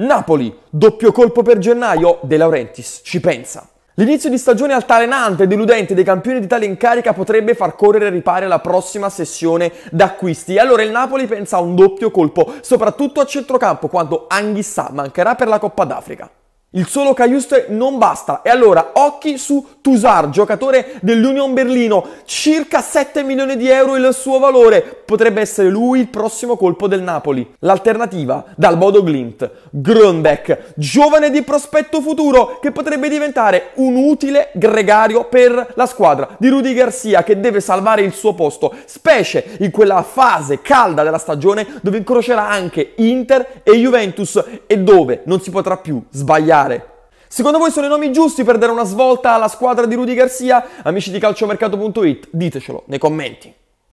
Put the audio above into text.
Napoli, doppio colpo per gennaio, De Laurentiis ci pensa. L'inizio di stagione altalenante e deludente dei campioni d'Italia in carica potrebbe far correre ripari alla prossima sessione d'acquisti. Allora il Napoli pensa a un doppio colpo, soprattutto a centrocampo, quando Anghissà mancherà per la Coppa d'Africa. Il solo Cajuste non basta. E allora, occhi su Tusar, giocatore dell'Union Berlino, circa 7 milioni di euro il suo valore. Potrebbe essere lui il prossimo colpo del Napoli. L'alternativa, dal modo Glint, Grunbeck, giovane di prospetto futuro che potrebbe diventare un utile gregario per la squadra di Rudy Garcia che deve salvare il suo posto, specie in quella fase calda della stagione dove incrocerà anche Inter e Juventus e dove non si potrà più sbagliare giocare. Secondo voi sono i nomi giusti per dare una svolta alla squadra di Rudy Garcia? Amici di calciomercato.it, ditecelo nei commenti.